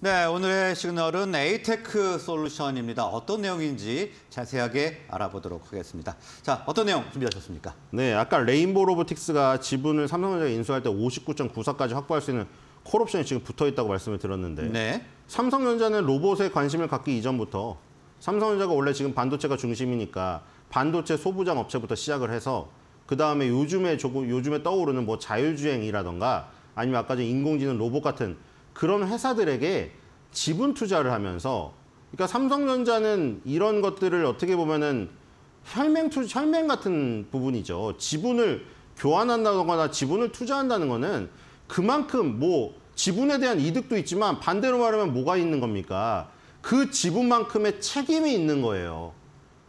네, 오늘의 시그널은 에이테크 솔루션입니다. 어떤 내용인지 자세하게 알아보도록 하겠습니다. 자, 어떤 내용 준비하셨습니까? 네, 아까 레인보우 로보틱스가 지분을 삼성전자에 인수할 때 59.94까지 확보할 수 있는 콜옵션이 지금 붙어있다고 말씀을 드렸는데 네. 삼성전자는 로봇에 관심을 갖기 이전부터 삼성전자가 원래 지금 반도체가 중심이니까 반도체 소부장 업체부터 시작을 해서 그 다음에 요즘에 조금 요즘에 떠오르는 뭐 자율주행이라던가 아니면 아까 전 인공지능 로봇 같은 그런 회사들에게 지분 투자를 하면서 그러니까 삼성전자는 이런 것들을 어떻게 보면은 혈맹 투 혈맹 같은 부분이죠. 지분을 교환한다거나 지분을 투자한다는 거는 그만큼 뭐 지분에 대한 이득도 있지만 반대로 말하면 뭐가 있는 겁니까? 그 지분만큼의 책임이 있는 거예요.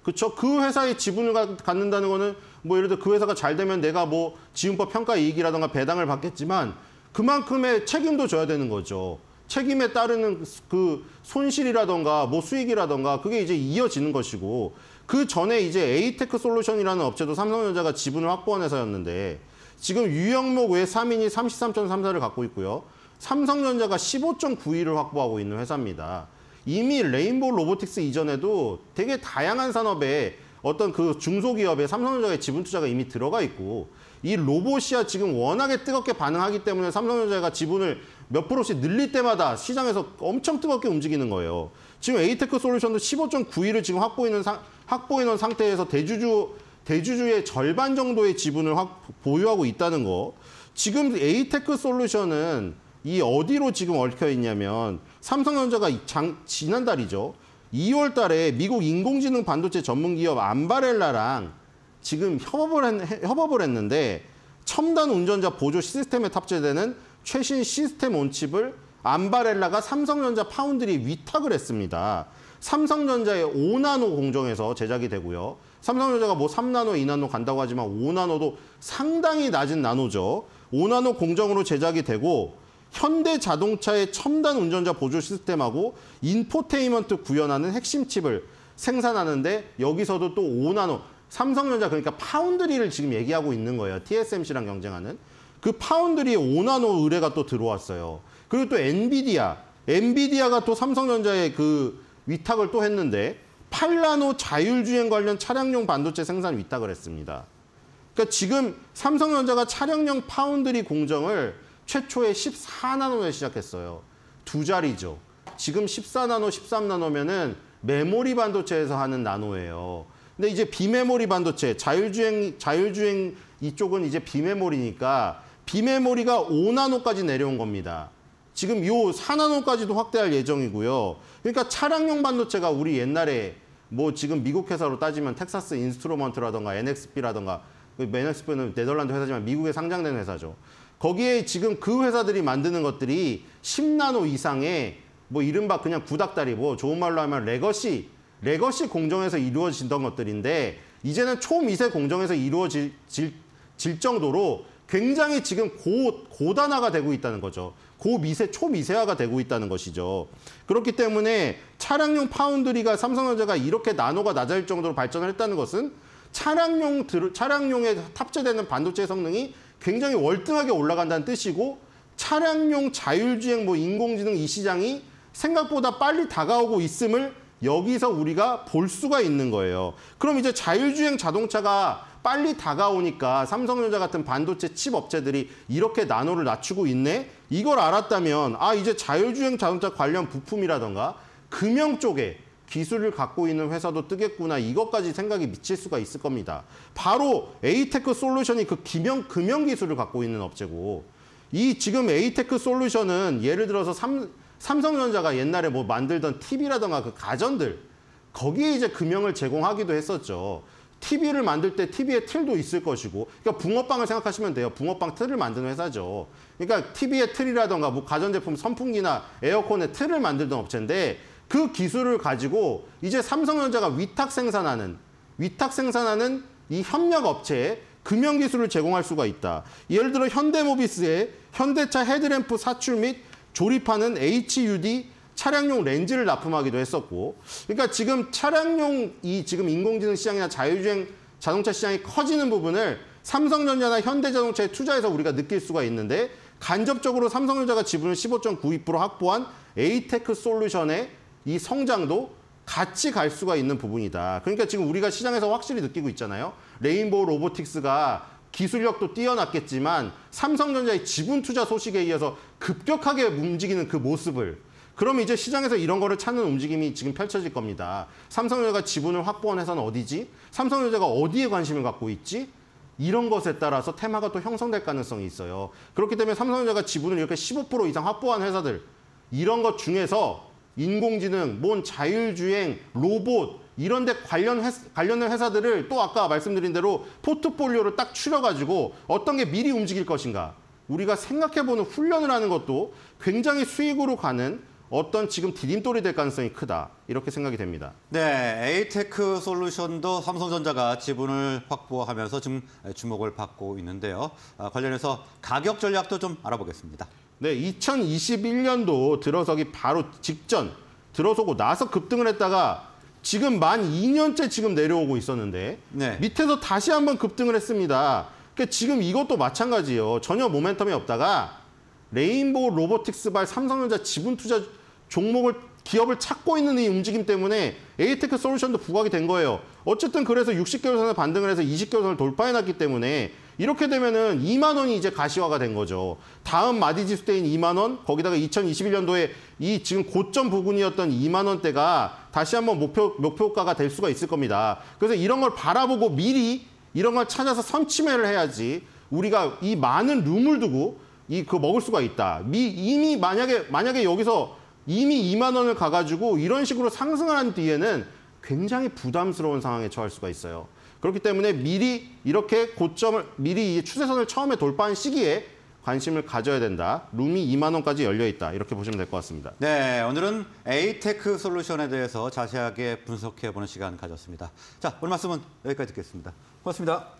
그렇죠? 그 회사의 지분을 갖는다는 거는 뭐 예를 들어 그 회사가 잘 되면 내가 뭐 지분법 평가 이익이라든가 배당을 받겠지만 그만큼의 책임도 져야 되는 거죠. 책임에 따르는 그 손실이라던가 뭐 수익이라던가 그게 이제 이어지는 것이고 그 전에 이제 에이테크 솔루션이라는 업체도 삼성전자가 지분을 확보한 회사였는데 지금 유형목외 3인이 33.34를 갖고 있고요. 삼성전자가 15.92를 확보하고 있는 회사입니다. 이미 레인보우 로보틱스 이전에도 되게 다양한 산업에 어떤 그 중소기업에 삼성전자의 지분 투자가 이미 들어가 있고 이 로봇이야 지금 워낙에 뜨겁게 반응하기 때문에 삼성전자가 지분을 몇 프로씩 늘릴 때마다 시장에서 엄청 뜨겁게 움직이는 거예요. 지금 에이테크 솔루션도 15.92를 지금 확보해놓은, 확보해놓은 상태에서 대주주, 대주주의 절반 정도의 지분을 확, 보유하고 있다는 거. 지금 에이테크 솔루션은 이 어디로 지금 얽혀 있냐면 삼성전자가 장, 지난달이죠. 2월 달에 미국 인공지능 반도체 전문 기업 안바렐라랑 지금 협업을, 했, 협업을 했는데 첨단 운전자 보조 시스템에 탑재되는 최신 시스템 온칩을 안바렐라가 삼성전자 파운드리 위탁을 했습니다. 삼성전자의 5나노 공정에서 제작이 되고요. 삼성전자가 뭐 3나노, 2나노 간다고 하지만 5나노도 상당히 낮은 나노죠. 5나노 공정으로 제작이 되고 현대 자동차의 첨단 운전자 보조 시스템하고 인포테인먼트 구현하는 핵심 칩을 생산하는데 여기서도 또 5나노 삼성전자 그러니까 파운드리를 지금 얘기하고 있는 거예요. TSMC랑 경쟁하는. 그 파운드리에 5나노 의뢰가 또 들어왔어요. 그리고 또 엔비디아. 엔비디아가 또 삼성전자의 그 위탁을 또 했는데 8나노 자율주행 관련 차량용 반도체 생산 위탁을 했습니다. 그러니까 지금 삼성전자가 차량용 파운드리 공정을 최초에 14나노에 시작했어요. 두 자리죠. 지금 14나노, 13나노면은 메모리 반도체에서 하는 나노예요. 근데 이제 비메모리 반도체, 자율주행, 자율주행 이쪽은 이제 비메모리니까 비메모리가 5나노까지 내려온 겁니다. 지금 요 4나노까지도 확대할 예정이고요. 그러니까 차량용 반도체가 우리 옛날에 뭐 지금 미국 회사로 따지면 텍사스 인스트루먼트라던가 NXP라던가 NXP는 그 네덜란드 회사지만 미국에 상장된 회사죠. 거기에 지금 그 회사들이 만드는 것들이 10나노 이상의 뭐 이른바 그냥 구닥다리 뭐 좋은 말로 하면 레거시 레거시 공정에서 이루어진던 것들인데 이제는 초미세 공정에서 이루어질 질 정도로 굉장히 지금 고, 고단화가 되고 있다는 거죠. 고미세, 초미세화가 되고 있다는 것이죠. 그렇기 때문에 차량용 파운드리가 삼성전자가 이렇게 나노가 낮아질 정도로 발전을 했다는 것은 차량용, 차량용에 탑재되는 반도체 성능이 굉장히 월등하게 올라간다는 뜻이고 차량용 자율주행 뭐 인공지능 이 시장이 생각보다 빨리 다가오고 있음을 여기서 우리가 볼 수가 있는 거예요. 그럼 이제 자율주행 자동차가 빨리 다가오니까 삼성전자 같은 반도체 칩 업체들이 이렇게 나노를 낮추고 있네? 이걸 알았다면 아 이제 자율주행 자동차 관련 부품이라던가 금형 쪽에 기술을 갖고 있는 회사도 뜨겠구나 이것까지 생각이 미칠 수가 있을 겁니다. 바로 에이테크 솔루션이 그 기명 금융 기술을 갖고 있는 업체고 이 지금 에이테크 솔루션은 예를 들어서 삼, 삼성전자가 옛날에 뭐 만들던 TV라던가 그 가전들 거기에 이제 금형을 제공하기도 했었죠. TV를 만들 때 TV에 틀도 있을 것이고 그러니까 붕어빵을 생각하시면 돼요. 붕어빵 틀을 만드는 회사죠. 그러니까 t v 에 틀이라던가 뭐 가전제품 선풍기나 에어컨에 틀을 만들던 업체인데 그 기술을 가지고 이제 삼성전자가 위탁 생산하는 위탁 생산하는 이 협력 업체에 금형 기술을 제공할 수가 있다. 예를 들어 현대모비스의 현대차 헤드램프 사출 및 조립하는 HUD 차량용 렌즈를 납품하기도 했었고 그러니까 지금 차량용 이 지금 인공지능 시장이나 자율주행 자동차 시장이 커지는 부분을 삼성전자나 현대자동차에 투자해서 우리가 느낄 수가 있는데 간접적으로 삼성전자가 지분을 15.92% 확보한 에이테크 솔루션의 이 성장도 같이 갈 수가 있는 부분이다. 그러니까 지금 우리가 시장에서 확실히 느끼고 있잖아요. 레인보우 로보틱스가 기술력도 뛰어났겠지만 삼성전자의 지분 투자 소식에 의해서 급격하게 움직이는 그 모습을 그럼 이제 시장에서 이런 거를 찾는 움직임이 지금 펼쳐질 겁니다. 삼성전자가 지분을 확보한 회사는 어디지? 삼성전자가 어디에 관심을 갖고 있지? 이런 것에 따라서 테마가 또 형성될 가능성이 있어요. 그렇기 때문에 삼성전자가 지분을 이렇게 15% 이상 확보한 회사들 이런 것 중에서 인공지능, 뭔 자율주행, 로봇 이런 데 관련 회, 관련된 회사들을 또 아까 말씀드린 대로 포트폴리오를 딱 추려가지고 어떤 게 미리 움직일 것인가 우리가 생각해보는 훈련을 하는 것도 굉장히 수익으로 가는 어떤 지금 디딤돌이 될 가능성이 크다 이렇게 생각이 됩니다. 네, 에테크 솔루션도 삼성전자가 지분을 확보하면서 지금 주목을 받고 있는데요. 아, 관련해서 가격 전략도 좀 알아보겠습니다. 네, 2021년도 들어서기 바로 직전 들어서고 나서 급등을 했다가 지금 만 2년째 지금 내려오고 있었는데 네. 밑에서 다시 한번 급등을 했습니다. 그러니까 지금 이것도 마찬가지예요. 전혀 모멘텀이 없다가 레인보우 로보틱스발 삼성전자 지분 투자 종목을 기업을 찾고 있는 이 움직임 때문에 에이테크 솔루션도 부각이 된 거예요. 어쨌든 그래서 60개월 선을 반등을 해서 20개월 선을 돌파해놨기 때문에 이렇게 되면은 2만 원이 이제 가시화가 된 거죠. 다음 마디지수 때인 2만 원, 거기다가 2021년도에 이 지금 고점 부근이었던 2만 원대가 다시 한번 목표 목표가가 될 수가 있을 겁니다. 그래서 이런 걸 바라보고 미리 이런 걸 찾아서 선침해를 해야지 우리가 이 많은 룸을 두고 이 그 먹을 수가 있다. 미, 이미 만약에 만약에 여기서 이미 2만 원을 가가지고 이런 식으로 상승을 한 뒤에는 굉장히 부담스러운 상황에 처할 수가 있어요. 그렇기 때문에 미리 이렇게 고점을 미리 추세선을 처음에 돌파한 시기에 관심을 가져야 된다. 룸이 2만 원까지 열려 있다. 이렇게 보시면 될 것 같습니다. 네, 오늘은 에이테크 솔루션에 대해서 자세하게 분석해 보는 시간 가졌습니다. 자, 오늘 말씀은 여기까지 듣겠습니다. 고맙습니다.